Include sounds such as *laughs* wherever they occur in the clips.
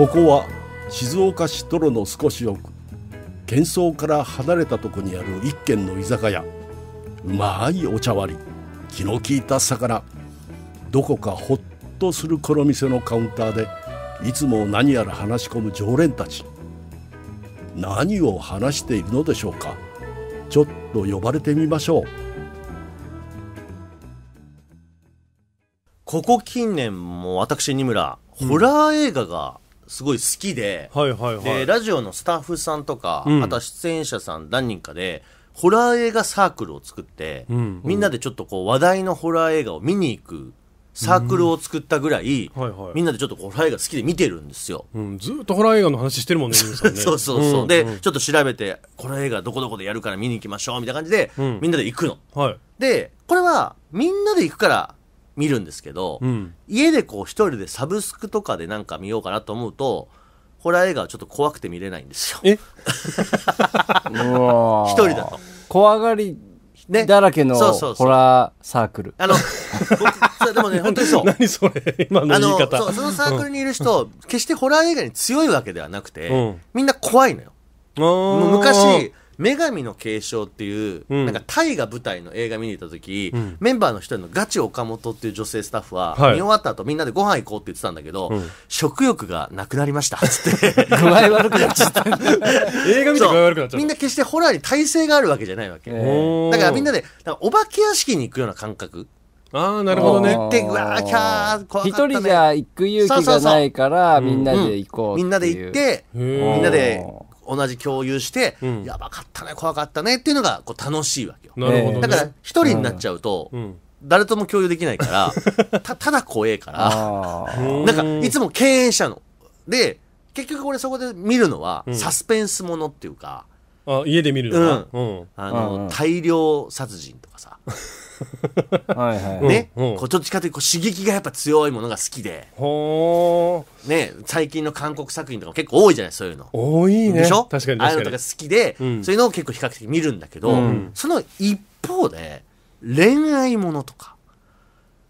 ここは静岡市泥の少し奥喧騒から離れたとこにある一軒の居酒屋うまいお茶割り気の利いた魚どこかほっとするこの店のカウンターでいつも何やら話し込む常連たち何を話しているのでしょうかちょっと呼ばれてみましょうここ近年も私二村ホラー映画がすごい好きで、はいはいはい、でラジオのスタッフさんとか、うん、あとは出演者さん何人かでホラー映画サークルを作って、うん、みんなでちょっとこう話題のホラー映画を見に行くサークルを作ったぐらい、うんはいはい、みんなでちょっとホラー映画好きで見てるんですよ、うん、ずっとホラー映画の話してるもんね *laughs* そうそうそう、うんうん、でちょっと調べてホラー映画どこどこでやるから見に行きましょうみたいな感じで、みんなで行くの、はい、でこれはみんなで行くから見るんですけど、うん、家でこう一人でサブスクとかでなんか見ようかなと思うと、ホラー映画はちょっと怖くて見れないんですよ。*laughs* 一人だと。怖がりね、だらけのホラーサークル。あの、でもね、*laughs* 本当にそう。何それ今の言い方。そのサークルにいる人、うん、決してホラー映画に強いわけではなくて、うん、みんな怖いのよ。昔、女神の継承っていう、うん、なんかタイが舞台の映画見に行った時、うん、メンバーの一人のガチ岡本っていう女性スタッフは、はい、見終わった後みんなでご飯行こうって言ってたんだけど、うん、食欲がなくなりましたっつって具合悪くなっちゃった映画見て具合悪くなっちゃったみんな決してホラーに耐性があるわけじゃないわけだからみんなでお化け屋敷に行くような感覚ああ、なるほどね。行って、うわー、キャー、怖かった、ね。一人じゃ行く勇気がないから、みんなで行こうみんなで行って、みんなで同じ共有して、うん、やばかったね怖かったねっていうのがこう楽しいわけよ、ね、だから一人になっちゃうと、誰とも共有できないから *laughs* たただ怖えから *laughs* なんかいつも敬遠者ので結局俺そこで見るのは、サスペンスものっていうかあ家で見るの,、うんあの大量殺人とかさはいはいね、こちょっと近づいてこう刺激がやっぱ強いものが好きで、ね、最近の韓国作品とかも結構多いじゃないそういうの。多いねでしょ確かに確かにああいうのとか好きで、うんそういうのを結構比較的見るんだけど、んその一方で恋愛ものとか、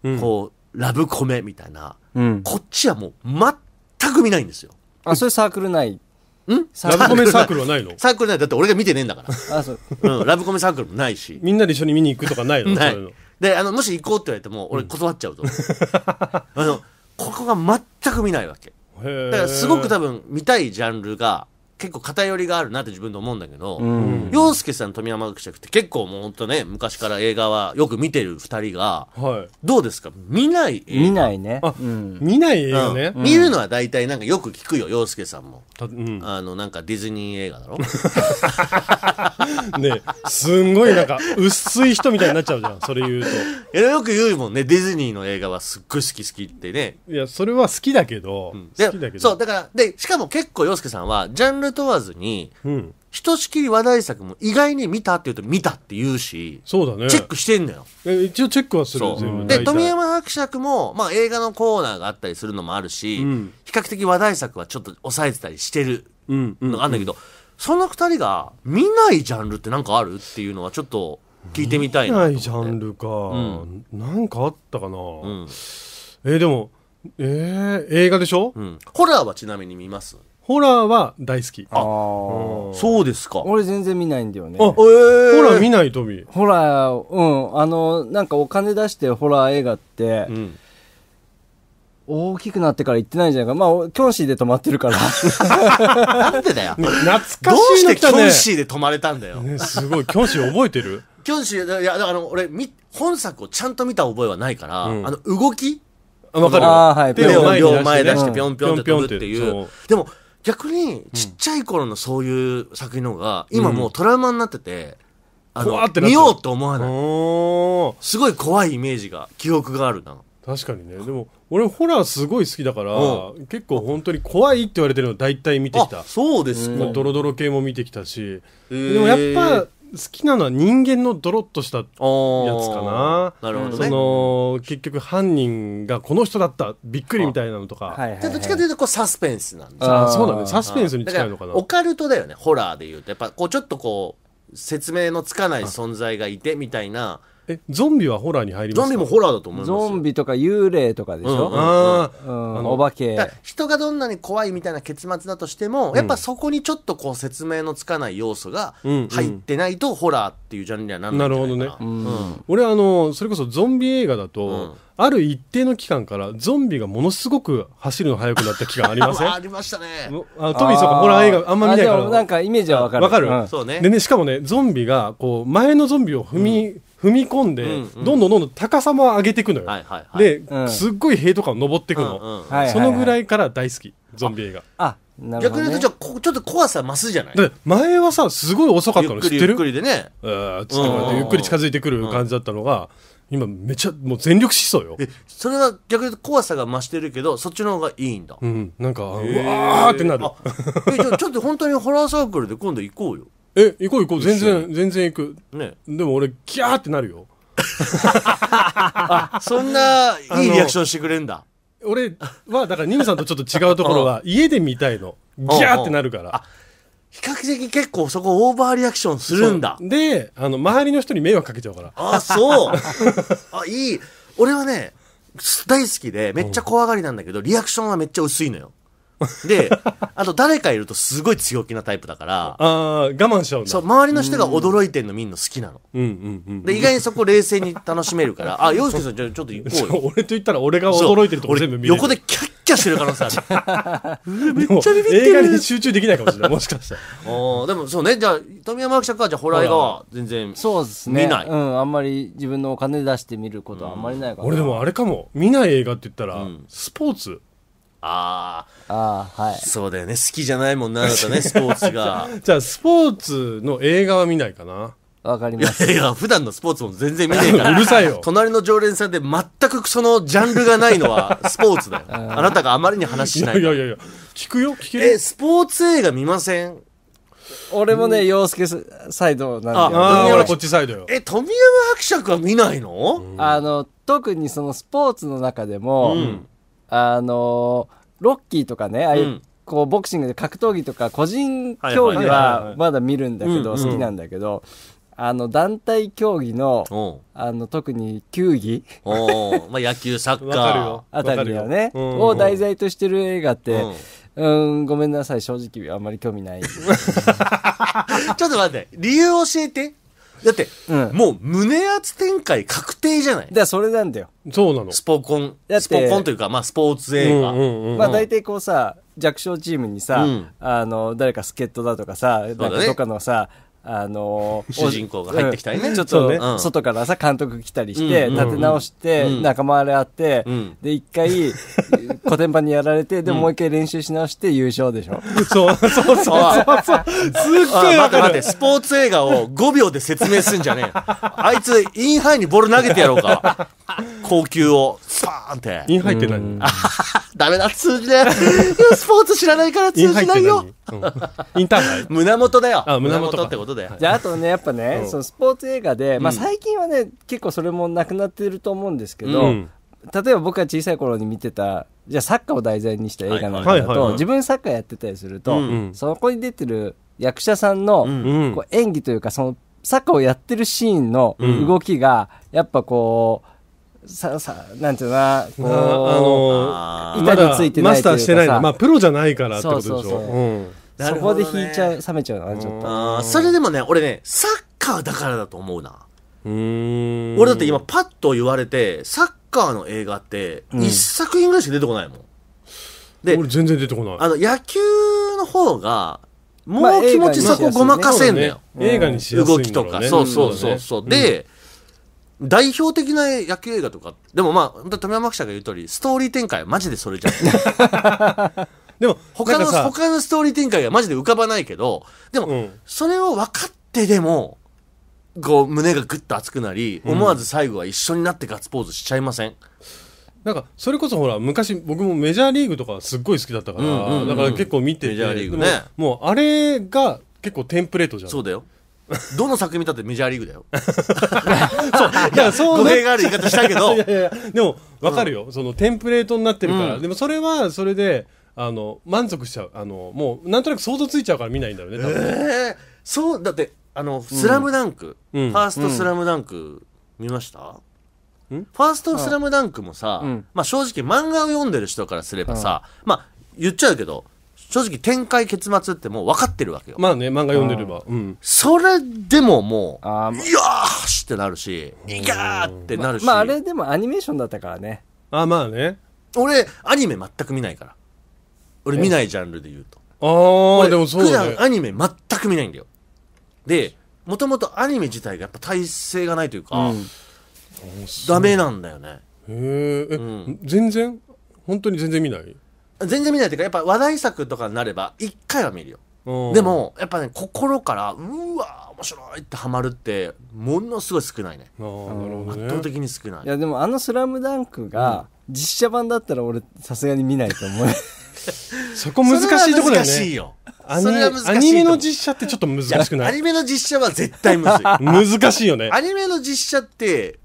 うんこうラブコメみたいな、うんこっちはもう全く見ないんですよ。あそれサークル内んラブコメサークルはないのサークルないだって俺が見てねえんだからあそう、うん、ラブコメサークルもないしみんなで一緒に見に行くとかないのいのであのもし行こうって言われても俺断っちゃうと、うん、*laughs* あのここが全く見ないわけだからすごく多分見たいジャンルが結構偏りがあるなって自分で思うんだけど、うん、洋介さん富山学者って結構もうほんとね昔から映画はよく見てる2人が、はい、どうですか見ない映画見ないね、うん、見ない映画ね、うん、見るのは大体なんかよく聞くよ洋介さんも、あのなんかディズニー映画だろ *laughs* ねすんごいなんか薄い人みたいになっちゃうじゃんそれ言うといやよく言うもんねディズニーの映画はすっごい好き好きってねいやそれは好きだけど、好きだけどそうだからでしかも結構洋介さんはジャンル問わずに、うんひとしきり話題作も意外に見たって言うと見たって言うし、そうだね。チェックしてんのよ。え一応チェックはする全部。で、富山伯爵も、まあ映画のコーナーがあったりするのもあるし、うん、比較的話題作はちょっと抑えてたりしてるのがあるんだけど、うんうんうん、その二人が見ないジャンルってなんかあるっていうのはちょっと聞いてみたいな見ないジャンルか、うん、なんかあったかな、うん、えー、でも、えー、映画でしょ、うん、ホラーはちなみに見ますホラーは大好き。あ、そうですか。俺全然見ないんだよね。あ、えー、ホラー見ないトミー。ホラー、うん。あの、なんかお金出してホラー映画って、うん、大きくなってから行ってないじゃないか。まあ、キョンシーで止まってるから。*laughs* なんでだよ。懐かしい、ね、どうしてキョンシーで止まれたんだよ。ね、すごい。キョンシー覚えてるキョンシー、いや、だから俺、本作をちゃんと見た覚えはないから、うん、あの、動きわかるよ。はい、手を前出して、ぴょんぴょんって飛っていう。でも、逆にちっちゃい頃のそういう作品の方が今もうトラウマになってて、あの見ようと思わないすごい怖いイメージが記憶があるな確かにねでも俺ホラーすごい好きだから、うん、結構本当に怖いって言われてるの大体見てきたそうですかドロドロ系も見てきたし、でもやっぱ好きなのは人間のドロッとしたやつかななるほど、ね、その結局犯人がこの人だったびっくりみたいなのとか、はいはい、どっちかというとこうサスペンスなんですあそうなんねサスペンスに近いのかなオカルトだよねホラーでいうとやっぱこうちょっとこう説明のつかない存在がいてみたいなえゾンビはホラーに入りますゾンビもホラーだと思いますゾンビとか幽霊とかでしょ、うんうんあん、お化け人がどんなに怖いみたいな結末だとしても、やっぱそこにちょっとこう説明のつかない要素が入ってないと、ホラーっていうジャンルにはならないなるほどね、俺あのそれこそゾンビ映画だと、ある一定の期間からゾンビがものすごく走るの速くなった期間ありません *laughs* ありましたね。あトミーそうか、ホラー映画あんま見ないから。なんかイメージはわかる。わかる、うん、そうね。でね、しかもね、ゾンビが、こう、前のゾンビを踏み、うん踏み込んで、うんうん、どんどんどんどん高さも上げていくのよ、はいはいはい、で、うん、すっごい塀とか登っていくの、うんうんそのぐらいから大好きゾンビ映画あね、逆に言うとじゃあちょっと怖さ増すじゃない前はさすごい遅かったの知ってるゆっくりでねっつってゆっくり近づいてくる感じだったのが、今めちゃもう全力疾走よそれは逆に言うと怖さが増してるけどそっちの方がいいんだうんなんかうわーってなるえじちょっと本当にホラーサークルで今度行こうよえ行こう行こう全然全然行く、ね、でも俺ギャーってなるよ *laughs* そんないいリアクションしてくれんだ俺はだからニムさんとちょっと違うところは *laughs* 家で見たいのギャーってなるから比較的結構そこオーバーリアクションするんだであの周りの人に迷惑かけちゃうからあそう *laughs* あいい俺はね大好きでめっちゃ怖がりなんだけど、リアクションはめっちゃ薄いのよで、あと誰かいるとすごい強気なタイプだから、ああ、我慢しちゃうんだ。そう、周りの人が驚いてんの見んの好きなの。うんうんうん。で、意外にそこ冷静に楽しめるから、あ、洋介さん、じゃちょっと行こうよ。*laughs* 俺と言ったら俺が驚いてるとこ全部見る。横でキャッキャしてる可能性ある。*laughs* めっちゃビビって映画る。に集中できないかもしれない。もしかしたら。おでもそうね、じゃあ、富山学者か、じゃあ、ホラー映画は全然。そうですね。見ないうん、あんまり自分のお金出して見ることはあんまりないから。俺でもあれかも。見ない映画って言ったら、スポーツ。ああはいそうだよね好きじゃないもんなあなたね *laughs* スポーツがじゃあスポーツの映画は見ないかなわかります。いやいや、普段のスポーツも全然見ないから。*laughs* うるさいよ。隣の常連さんで全くそのジャンルがないのは *laughs* スポーツだよ。あなたがあまりに話しない。いやいやいや、聞くよ、聞ける。え、スポーツ映画見ません俺もね、洋介サイドなんで。ああ、俺こっちサイドよ。え、富山伯爵は見ないのあの、特にそのスポーツの中でも、うんあのロッキーとかね、ああいう、こうボクシングで格闘技とか個人競技はまだ見るんだけど好きなんだけど、あの団体競技のあの特に球技まあ、野球サッカーあたりだね、を題材としてる映画って、うん、うんごめんなさい正直あんまり興味ない *laughs* ちょっと待って理由教えてだって、うん、もう胸圧展開確定じゃないだそれなんだよ。そうなの。スポコン。スポコンというか、まあスポーツ映画。うんうんうんうん、まあ大体こうさ、弱小チームにさ、うん、あの、誰か助っ人だとかさ、なんかとかのさ、あの *laughs* 主人公が入ってきたりね、うん、ちょっと外からさ監督来たりして、うん、立て直して、うん、仲間あれあって、で一回古典版にやられてでもう一回練習し直して優勝でしょ、うそうそうそうそうすっごい待って待ってスポーツ映画を5秒で説明すんじゃねえあいつインハイにボール投げてやろうか *laughs* 高級をスパーンってインハイって何 *laughs* ダメだ通じねスポーツ知らないから通じないよインターハイ胸元だよ胸元ってことことで。じゃあ、あとね、やっぱね、そのスポーツ映画で、まあ最近はね、結構それもなくなってると思うんですけど、例えば僕が小さい頃に見てた、じゃあサッカーを題材にした映画なんかだと、自分サッカーやってたりすると、そこに出てる役者さんの、こう演技というか、その、サッカーをやってるシーンの動きが、やっぱこう、ささなんていうなこうあの板についてないというかまマスターしてないまあプロじゃないからってことでしょそうそうそう、うんそこで引いちゃう、冷めちゃうの、ちょっと。ああ、それでもね、俺ね、サッカーだからだと思うな。うん俺だって今パッと言われて、サッカーの映画って、一作品ぐらいしか出てこないもん。で俺全然出てこない。あの、野球の方が、もう気持ちそこごまかせんだよ。映画にしやすい動きとか。そうそうそうそう。、で、代表的な野球映画とか、でもまあ、富山記者が言う通り、ストーリー展開マジでそれじゃん。*laughs* でも他の他のストーリー展開がマジで浮かばないけどでも、うん、それを分かってでもこう胸がぐっと熱くなり思わず最後は一緒になってガッツポーズしちゃいません、うんなんかそれこそほら昔僕もメジャーリーグとかすっごい好きだったから、うんうん、だから結構見ててメジャーリーグ、ね、もうあれが結構テンプレートじゃんそうだよどの作品だってメジャーリーグだよ *laughs* そういやそうねがある言い方したけど *laughs* いやいやでもわかるよ、うん、そのテンプレートになってるから、でもそれはそれであの満足しちゃうあのもうなんとなく想像ついちゃうから見ないんだよねえー、そうだってあの「スラムダンク、うんファーストスラムダンク見ました、んファーストスラムダンクもさ、うんまあ正直漫画を読んでる人からすればさ、まあ言っちゃうけど正直展開結末ってもう分かってるわけよ、まあね漫画読んでればうんそれでももうあまよーし!」ってなるし「いけ!」ってなるし、まああれでもアニメーションだったからねあまあね俺アニメ全く見ないから俺見ないジャンルで言うとああでもそう普だ、ね、段アニメ全く見ないんだよでもともとアニメ自体がやっぱ体勢がないというか、うんダメなんだよねへえ、うん全然本当に全然見ない全然見ないというかやっぱ話題作とかになれば一回は見るよでもやっぱね心からうわー面白いってハマるってものすごい少ないねなるほど圧倒的に少ないいやでもあの「スラムダンクが実写版だったら俺さすがに見ないと思う *laughs* そこ難しいところだよね。難しいよ。アニアニメの実写ってちょっと難しくないアニメの実写は絶対むずい。*laughs* 難しいよね。アニメの実写って、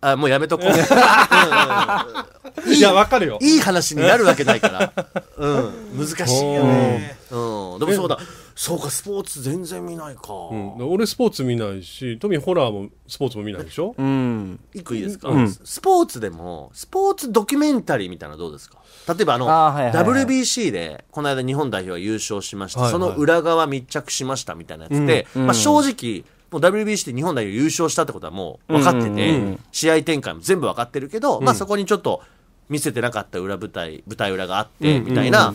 あ、もうやめとこう。*laughs* いや、わかるよ。いい話になるわけないから。うん。難しいよね。うん。でもそうだ。そうかスポーツ全然見ないか、うん、俺スポーツ見ないしトミーホラーもスポーツも見ないでしょうんいくいいですか、うん、スポーツでもスポーツドキュメンタリーみたいなどうですか例えばあの、はいはいはい、WBC でこの間日本代表が優勝しました、はいはい、その裏側密着しましたみたいなやつで、うん、まあ、正直もう WBC で日本代表優勝したってことはもう分かってて、うんうん、試合展開も全部分かってるけど、まあ、そこにちょっと見せてなかった裏舞台舞台裏があってみたいな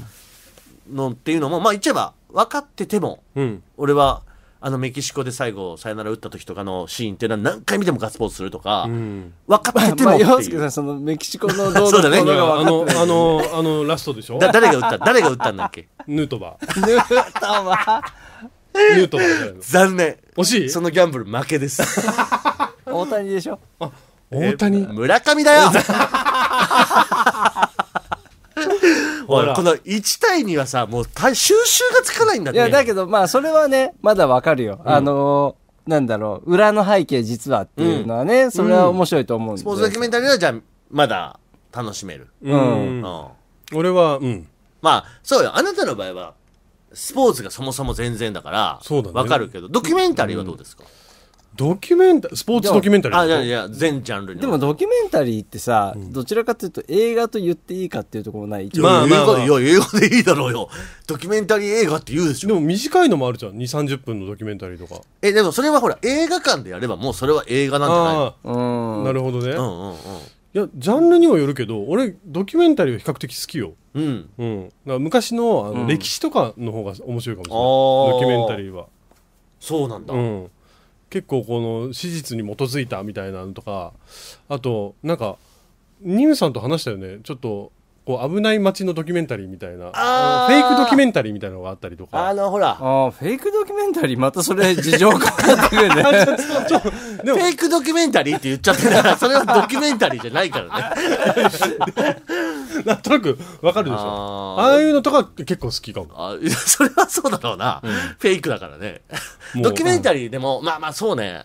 のっていうのも、まあ言っちゃえば分かってても、うん、俺はあのメキシコで最後さよなら打った時とかのシーンっていうのは何回見てもガッツポーズするとか、うん、分かっててもっていう、まあ、洋介さんそのメキシコの動画ね、あのあのあのラストでしょだ誰が打った誰が打ったんだっけヌートバーヌートバーヌートバー残念惜しいそのギャンブル負けです大谷でしょあ大谷、村上だよ *laughs* この1対2はさもう収集がつかないんだっていやだけどまあそれはねまだわかるよ、うん、あのー、なんだろう裏の背景実はっていうのはね、うん、それは面白いと思うんで、スポーツドキュメンタリーはじゃあまだ楽しめるうん、俺はうんまあそうよあなたの場合はスポーツがそもそも全然だから、そうだね。わかるけど、ドキュメンタリーはどうですか、うんドキュメンタスポーツドキュメンタリーあ、いやいや、全ジャンルに。でもドキュメンタリーってさ、うん、どちらかというと映画と言っていいかっていうところない。まあ、まあ、まあ、いや、映画でいいだろうよ。ドキュメンタリー映画って言うでしょ。でも短いのもあるじゃん。2、30分のドキュメンタリーとか。え、でもそれはほら、映画館でやればもうそれは映画なんじゃないのなるほどね。うんうんうん。いや、ジャンルにもよるけど、俺、ドキュメンタリーは比較的好きよ。うん。うん。昔のあの、歴史とかの方が面白いかもしれない。ドキュメンタリーは。そうなんだ。うん。結構この史実に基づいたみたいなのとかあとなんかニムさんと話したよねちょっとこう危ない街のドキュメンタリーみたいなフェイクドキュメンタリーみたいなのがあったりとかあのほらフェイクドキュメンタリー、またそれ事情変わってくるね。*laughs* フェイクドキュメンタリーって言っちゃってたから *laughs* それはドキュメンタリーじゃないからねなんとなくわかるでしょあああいうのとか結構好きかもあそれはそうだろうな、フェイクだからねドキュメンタリーでもまあまあそうね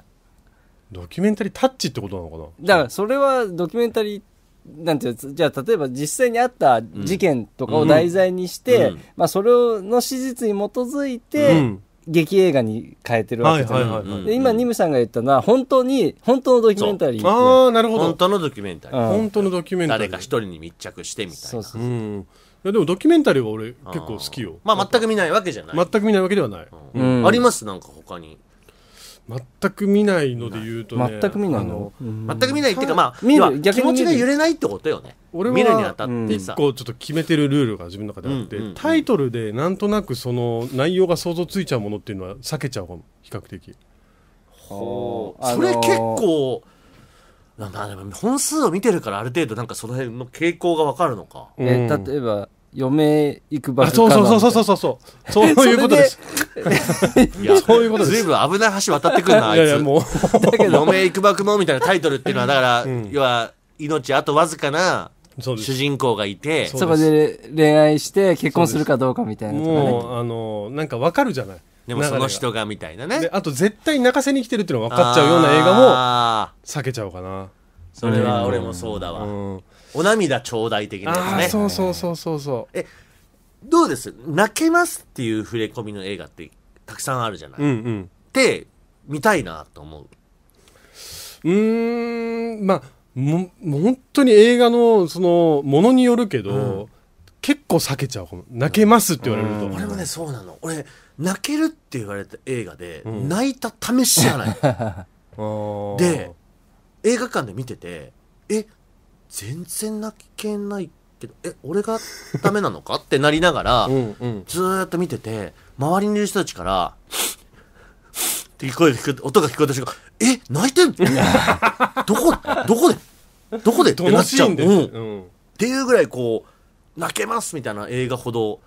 ドキュメンタリータッチってことなのかなだからそれはドキュメンタリーなんていうじゃあ例えば実際にあった事件とかを題材にして、うん、まあ、それの史実に基づいて、劇映画に変えてるわけじゃなで今ニムさんが言ったのは本当に本当のドキュメンタリーああなるほど本当のドキュメンタリー、本当のドキュメンタリー誰か一人に密着してみたいなそうそうそう、うんいやでもドキュメンタリーは俺結構好きよまあ全く見ないわけじゃない全く見ないわけではない、うん、ありますなんか他に全く見ないので言うと、ね、全く見ないの、うん、全く見ないっていうかまあ見る気持ちが揺れないってことよね俺は見るにあたってさ、うん、こうちょっと決めてるルールが自分の中であって、うんうんうん、タイトルでなんとなくその内容が想像ついちゃうものっていうのは避けちゃうかも比較的ほう、それ結構なんだ本数を見てるからある程度なんかその辺の傾向が分かるのか、え例えば嫁行く場所かそうそうそうそうそうそうそういうことですいやそういうことです随分危ない橋渡ってくるなあいついやいやもうだけど嫁行くばくみたいなタイトルっていうのはだから、うん、要は命あとわずかな主人公がいてそこで恋愛して結婚するかどうかみたいな、ね、もうあのなんかわかるじゃないでもその人がみたいなねあと絶対泣かせに来てるっていうの分かっちゃうような映画も避けちゃうかなそれは俺もそうだわ、うんお涙頂戴的なやつね。そうそうそうそうそう。え、どうです泣けますっていう触れ込みの映画ってたくさんあるじゃない。って、うん、で、見たいなと思う。うーん、まあ、も、本当に映画の、その、ものによるけど、うん、結構避けちゃう泣けますって言われると。うん、俺もね、そうなの。俺、泣けるって言われた映画で、うん、泣いた試しじゃない。*laughs* で、映画館で見てて、え、全然泣けないけどえ俺がダメなのかってなりながら、*laughs* うんうん、ずっと見てて周りにいる人たちから「って聞こえて音が聞こえた瞬間「え泣いてん *laughs* どこどこでどこで?」ってなっちゃう。うん、っていうぐらいこう泣けますみたいな映画ほど。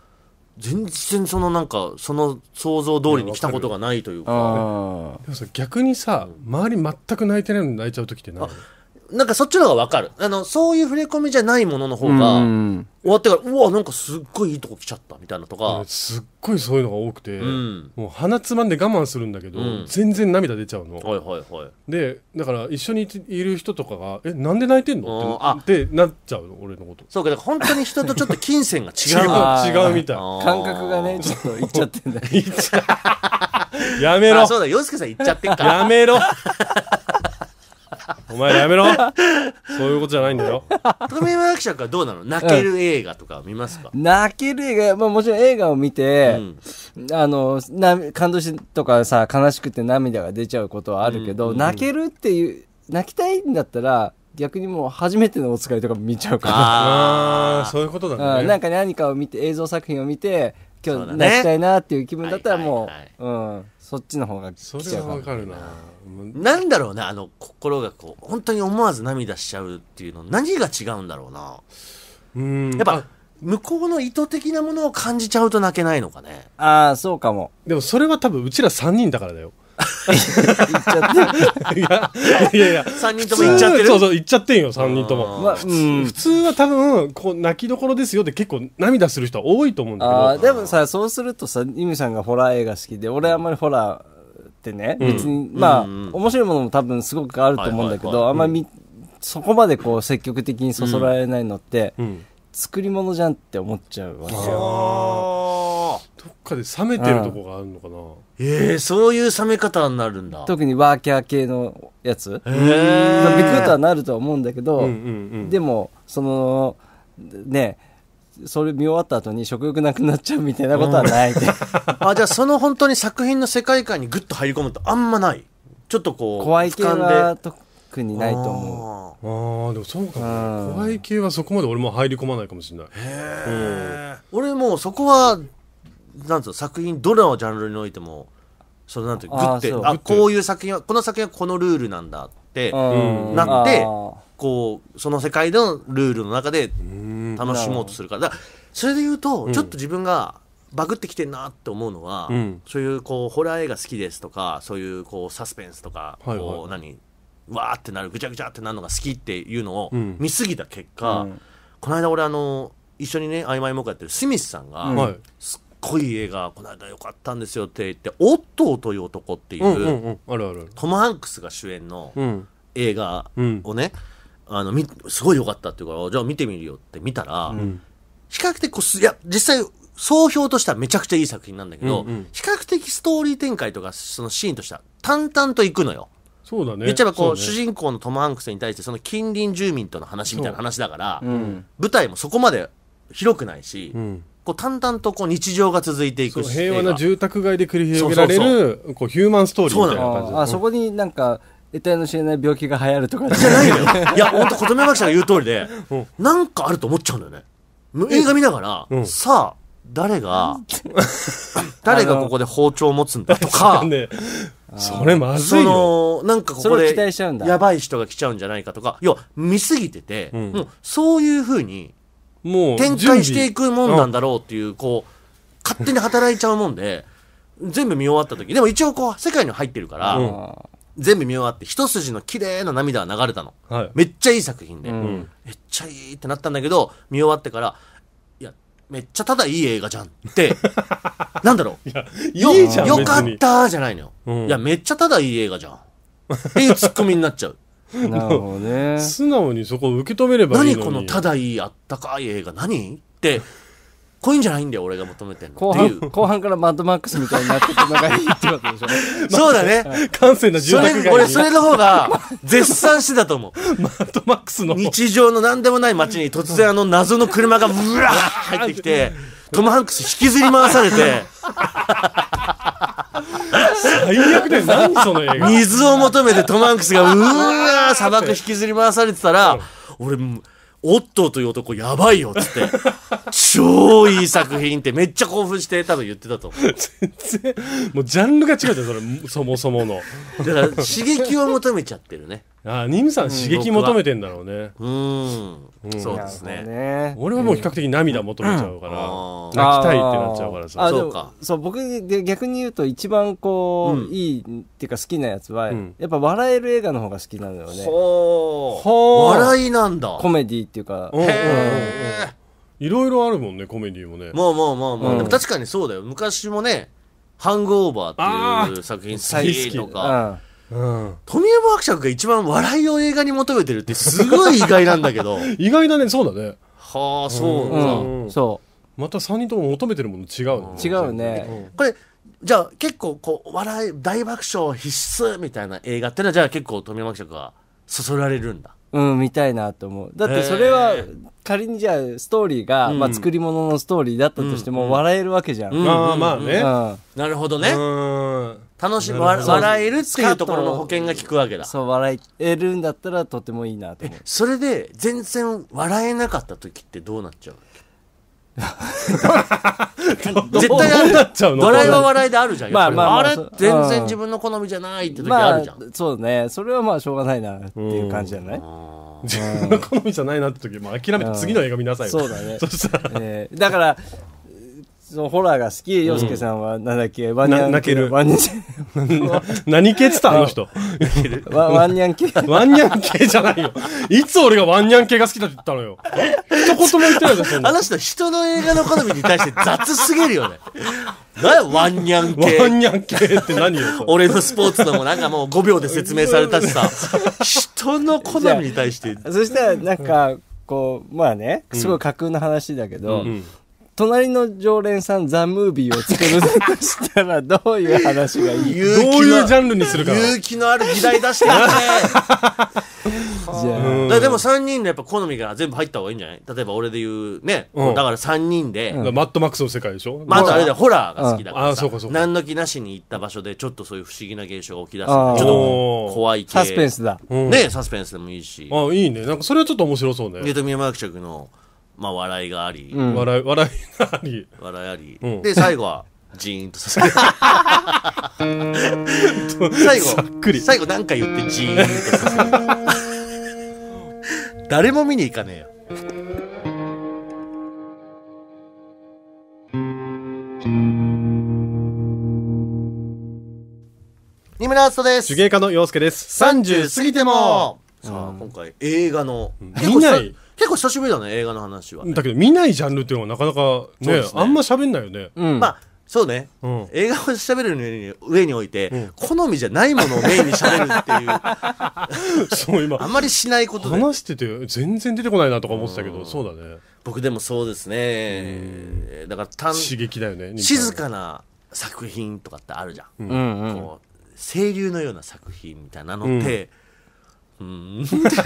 全然そのなんかその想像通りに来たことがないというか、ね、でもさ逆にさ周り全く泣いてないのに泣いちゃう時ってないなんかそっちの方がわかる。あの、そういう触れ込みじゃないものの方が、終わってから、うわ、なんかすっごいいいとこ来ちゃったみたいなとか。すっごいそういうのが多くて、うん、もう鼻つまんで我慢するんだけど、うん、全然涙出ちゃうの。はいはいはい。で、だから一緒にいる人とかが、え、なんで泣いてんのってなっちゃうの、俺のこと。そうか、だから本当に人とちょっと金銭が違う。*laughs* 違う、違うみたい。感覚がね、ちょっといっちゃってんだよ。*laughs* やめろ。そうだ、洋介さんいっちゃってんから。やめろ。お前やめろそういうことじゃないんだよ富山役者かはどうなの泣ける映画とか見ますか、泣ける映画、まあ、もちろん映画を見て、あのな感動しとかさ悲しくて涙が出ちゃうことはあるけど、うんうんうん、泣けるっていう泣きたいんだったら逆にもう初めてのお使いとか見ちゃうからああそういうことだね、うん、なんか何かを見て映像作品を見て今日泣きたいなっていう気分だったらもう、うん、そっちの方がそれはわかるななんだろうねあの心がこう本当に思わず涙しちゃうっていうの何が違うんだろうなうんやっぱ向こうの意図的なものを感じちゃうと泣けないのかねああそうかもでもそれは多分うちら3人だからだよいやいやいや3人とも行っちゃってるそうそう行っちゃってんよ3人とも、まあ普通は多分こう泣きどころですよって結構涙する人は多いと思うんだけどあでもさそうするとさイムさんがホラー映画好きで俺あんまりホラーってね、うん、別にまあ、うんうん、面白いものも多分すごくあると思うんだけど、はいはいはい、あんまり、うん、そこまでこう積極的にそそられないのって、作り物じゃんって思っちゃうわけよどっかで冷めてるとこがあるのかな、えー、そういう冷め方になるんだ特にワーキャー系のやつ、えー、まあ、ビクッとはなるとは思うんだけど、うんうんうん、でもそのねそれ見終わった後に食欲なくなっちゃうみたいなことはない、う *laughs* ん、あじゃあその本当に作品の世界観にグッと入り込むとあんまないちょっとこう怖い系は特にないと思うああでもそうかね、怖い系はそこまで俺も入り込まないかもしれない、うん、俺もそこはなんうの作品どのジャンルにおいてもそのなんてグッてあこういう作品はこの作品はこのルールなんだってなってこうその世界でのルールの中で楽しもうとするからそれで言うと、ちょっと自分がバグってきてるなって思うのは、うん、そういうこうホラー映画好きですとかそういうこうサスペンスとか、はいはい、こう何わーってなるぐちゃぐちゃってなるのが好きっていうのを見すぎた結果、うん、この間俺あの一緒にね曖昧もかやってるスミスさんが、うん、こいい映画この間よかったんですよって言って「オットーという男」っていう,、トム・ハンクスが主演の映画をね、あのすごいよかったっていうからじゃあ見てみるよって見たら、比較的こういや実際総評としてはめちゃくちゃいい作品なんだけど、比較的ストーリー展開とかそのシーンとしては淡々といくのよ。そうだね、言っちゃえばこう、ね、主人公のトム・ハンクスに対してその近隣住民との話みたいな話だから、うん、舞台もそこまで広くないし、うこう淡々とこう日常が続いていく平和な住宅街で繰り広げられるこうヒューマンストーリーみたいな感じあそこになんか得体の知れない病気が流行るとかじゃないのよ *laughs* いや本当琴宮学者が言う通りで、うん、なんかあると思っちゃうんだよね映画見ながら、うん、さあ誰が *laughs* 誰がここで包丁を持つんだとかそれまずいよそのなんかここでやばい人が来ちゃうんじゃないかとか要は見すぎてて、うん、もうそういうふうにもう展開していくもんなんだろうっていうこう勝手に働いちゃうもんで全部見終わった時でも一応こう世界に入ってるから、うん、全部見終わって一筋の綺麗な涙が流れたの、はい、めっちゃいい作品で、うん、めっちゃいいってなったんだけど見終わってからいやめっちゃただいい映画じゃんって *laughs* なんだろうよかったじゃないのよ、うん、いやめっちゃただいい映画じゃんっていうツッコミになっちゃう *laughs* なるほどね素直にそこを受け止めればいいの何このただいいあったかい映画何ってこういうんじゃないんだよ俺が求めてんの後半後半からマッドマックスみたいになってくのいってことでしょ *laughs* そうだね、*laughs* 完成な住宅街に俺それの方が絶賛してたと思うマッドマックスの日常の何でもない街に突然あの謎の車がうわー入ってきてトム・ハンクス引きずり回されて最悪で何その映画水を求めてトマンクスがうわー砂漠引きずり回されてたら、俺オットーという男やばいよっつって超いい作品ってめっちゃ興奮して多分言ってたと思う全然もうジャンルが違うじゃんそれそもそものだから刺激を求めちゃってるねあニムさん刺激求めてんだろうねうん、うん、そうですね、俺はもう比較的涙求めちゃうから、うん泣きたいってなっちゃうからさそうかそう僕で逆に言うと一番こう、いいっていうか好きなやつは、やっぱ笑える映画の方が好きなのよねほう笑いなんだコメディっていうかへえいろいろあるもんねコメディもねまあまあまあまあ、でも確かにそうだよ昔もね「ハングオーバー」っていう作品好きとか、うん、富山伯爵が一番笑いを映画に求めてるってすごい意外なんだけど *laughs* 意外だねそうだねはあそうなんだ、そうまた3人とも求めてるもの違うね違うね、これじゃあ結構こう笑い大爆笑必須みたいな映画ってのはじゃあ結構富山伯爵はそそられるんだうん、見たいなと思う。だってそれは、仮にじゃあ、ストーリーが、まあ、作り物のストーリーだったとしても、笑えるわけじゃん。うんうんうん、まあまあね、うん、なるほどね。うん楽しむ笑えるっていうところの保険が効くわけだそう笑えるんだったらとてもいいなと思うそれで全然笑えなかった時ってどうなっちゃう *laughs* 絶対あるドライは笑いであるじゃん、まあまあ、まあ、あれ全然自分の好みじゃないって時あるじゃん、まあ、そうねそれはまあしょうがないなっていう感じじゃない、*laughs* 自分の好みじゃないなって時も諦めて次の映画見なさいよ、そうだね *laughs* そしたら、えー、だからそのホラーが好き、洋介さんは、なんだっけ、ワンニャン。泣ける。ワンニャン。*laughs* 何系ってたあの人。ワンニャン系。ワンニャン系じゃないよ。いつ俺がワンニャン系が好きだって言ったのよ。一言も言ってないじゃん、あの人、人の映画の好みに対して雑すぎるよね。なワンニャン系。ワンニャン系って何よ。俺のスポーツのもなんかもう5秒で説明されたしさ。人の好みに対して。そしたら、なんか、こう、まあね、すごい架空の話だけど、うん隣の常連さんザ・ムービーを作るとしたら、どういう話がいい *laughs* どういうジャンルにするか。勇気のある時代出してるね。*laughs* じゃでも3人のやっぱ好みが全部入った方がいいんじゃない例えば俺で言うね、うん、だから3人で、うん、マットマックスの世界でしょまあ、あとあれだホラーが好きだからさ何の気なしに行った場所でちょっとそういう不思議な現象が起き出すちょっと怖い系サスペンスだ、うん、ねサスペンスでもいいしあいいねなんかそれはちょっと面白そうねゲートミヤマークの「まあ、笑いがあり、うん笑い笑いがあり笑いあり、うんで最後はジーンとさせる *laughs* 最後さっくり最後なんか言ってジーンとさせる誰も見に行かねえよ二村篤人です手芸家の陽介です30過ぎてもさあ今回映画の、見ない結構久しぶりだね映画の話は、ね、だけど見ないジャンルっていうのはなかなかね、ね、あんま喋んないよね、うん、まあそうね、うん、映画を喋る上において、うん、好みじゃないものをメインに喋るっていう *laughs* そう今あんまりしないことで話してて全然出てこないなとか思ってたけど、うん、そうだね僕でもそうですねだから単刺激だよね静かな作品とかってあるじゃん、こう清流のような作品みたいなのって、うん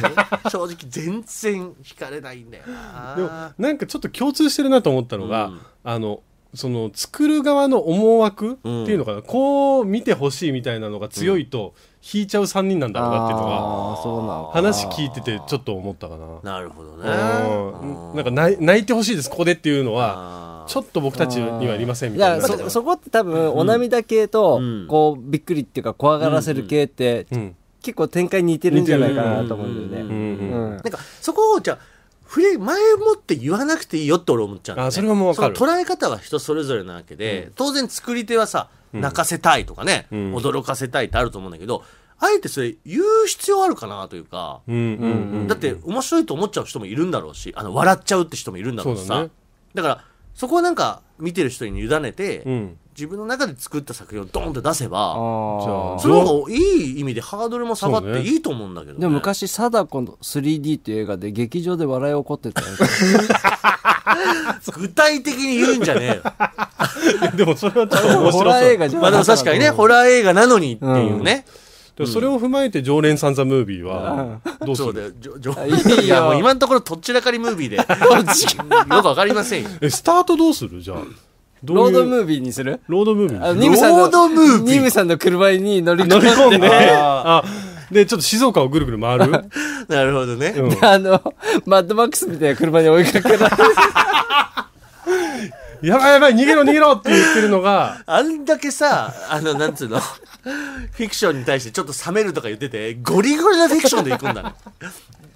*laughs* 正直全然惹かれないんだよなでもなんかちょっと共通してるなと思ったのが、うん、あのその作る側の思惑っていうのかな、うん、こう見てほしいみたいなのが強いと引いちゃう3人なんだろうなっていうのが話聞いててちょっと思ったかな。なるほどね。なんか泣いてほしいですここでっていうのはちょっと僕たちにはいりませんみたいな。そこって多分お涙系とこうびっくりっていうか怖がらせる系って、うん結構展開似てるんじゃないかなと思うんだよね。なんかそこをじゃあ触れ前もって言わなくていいよって俺思っちゃうんだ、ね、あそれはもうかる捉え方は人それぞれなわけで、うん、当然作り手はさ泣かせたいとかね、うん、驚かせたいってあると思うんだけどあえてそれ言う必要あるかなというか、だって面白いと思っちゃう人もいるんだろうしあの笑っちゃうって人もいるんだろうしさだ,、ね、だからそこはなんか見てる人に委ねて、うん自分の中で作った作品をドンと出せばその方がいい意味でハードルも下がっていいと思うんだけど、ねね、でも昔貞子の 3D っていう映画で劇場で笑い起こってた具体的に言うんじゃねえよ *laughs* でもそれはちょっと面白そうホラー映画じゃまあでも確かにねホラー映画なのにっていうね、うんそれを踏まえて常連さんザムービーはどうする、そうだよいやもう今のところどっちらかりムービーで *laughs* よくわかりませんよえスタートどうするじゃあロードムービーにするロードムービーニムさロードムービーニムさんの車に乗り込んで乗り込んで *laughs* あで、ちょっと静岡をぐるぐる回る *laughs* なるほどね、うん、あの、マッドマックスみたいな車に追いかけられるやばいやばい逃げろ逃げろって言ってるのがあんだけさあのなんつうのフィクションに対してちょっと冷めるとか言っててゴリゴリなフィクションでいくんだね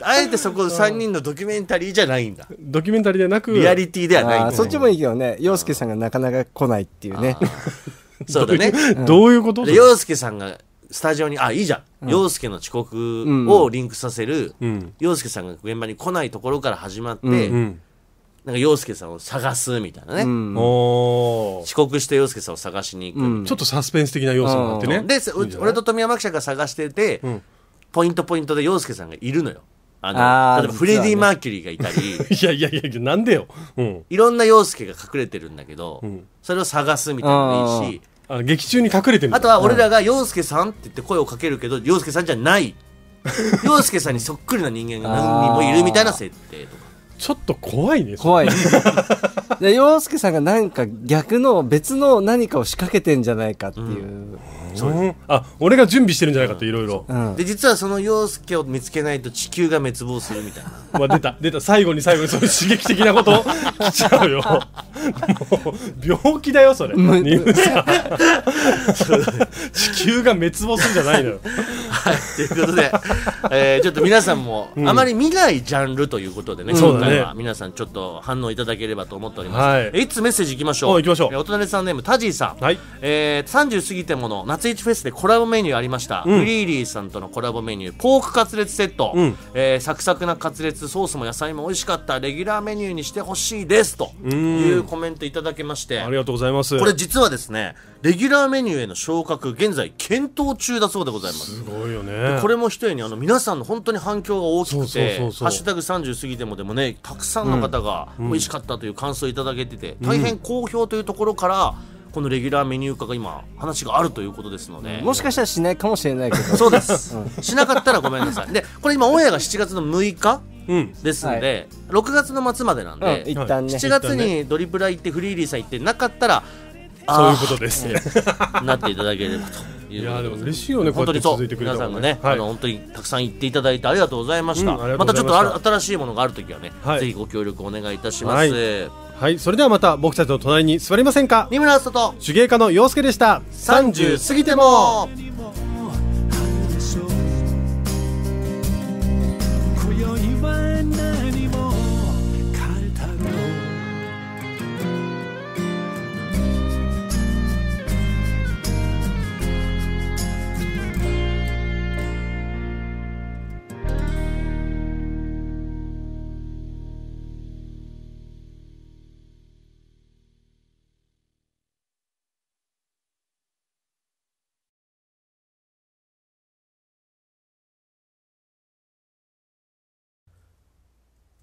あえてそこ3人のドキュメンタリーじゃないんだドキュメンタリーでなくリアリティではないんだそっちもいいけどね洋介さんがなかなか来ないっていうねそうだねどういうこと洋介さんがスタジオに、あ、いいじゃん。洋、うん、介の遅刻をリンクさせる、洋、うん、介さんが現場に来ないところから始まって、うんうん、なんか洋介さんを探すみたいなね、うん遅刻して洋介さんを探しに行くちょっとサスペンス的な要素もあってね。でいい俺と富山記者が探してて、んポイントポイントで洋介さんがいるのよあのあ例えばフレディ・マーキュリーがいたり、い *laughs* やいやいやいや、なんでよ。うん。いろんな洋介が隠れてるんだけど、それを探すみたいなのもいいしあ劇中に隠れてるあとは俺らが「洋介さん」って言って声をかけるけど洋介さんじゃない *laughs* 洋介さんにそっくりな人間が何人もいるみたいな設定とかちょっと怖いね怖い洋介さんがなんか逆の別の何かを仕掛けてんじゃないかっていう、うんうあ俺が準備してるんじゃないかっていろいろで実はその陽介を見つけないと地球が滅亡するみたいなまあ出た出た最後に最後にその刺激的なこと *laughs* 来ちゃうよもう病気だよそれ、うん、地球が滅亡するんじゃないのよはいということで、*laughs* えー、ちょっと皆さんも、あまり見ないジャンルということでね、今回は皆さんちょっと反応いただければと思っております、えい、いつメッセージいきましょうお行きましょうお隣さんネームタジーさん、はいえー、30過ぎてもの夏市フェスでコラボメニューありました、うん、フリーリーさんとのコラボメニューポークカツレツセット、うん、えー、サクサクなカツレツソースも野菜も美味しかったレギュラーメニューにしてほしいですというコメントいただけましてありがとうございますこれ実はですねレギュラーメニューへの昇格現在検討中だそうでございますすごいよねこれもひとえにあの皆さんの本当に反響が大きくて「ハッシュタグ #30 過ぎても」でもねたくさんの方が美味しかったという感想をいただけてて、うん、大変好評というところから、このレギュラーメニュー化が今話があるということですのでもしかしたらしないかもしれないけどそうです、うん、しなかったらごめんなさいでこれ今オンエアが7月の6日ですので、うんはい、6月の末までなんで、うんね、7月にドリブラ行ってフリーリーさん行ってなかったらそういうことです、ね、*laughs* なっていただければと。いやでも嬉しいよね、本当にそう、皆さんがね、はい、あの本当にたくさん行っていただいてありがとうございました。うん、またちょっとある新しいものがある時はね、はい、ぜひご協力お願いいたします。はい、はい、それではまた僕たちの隣に座りませんか。三村と手芸家の洋介でした。三十過ぎても。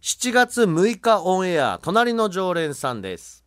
7月6日オンエア隣の常連さんです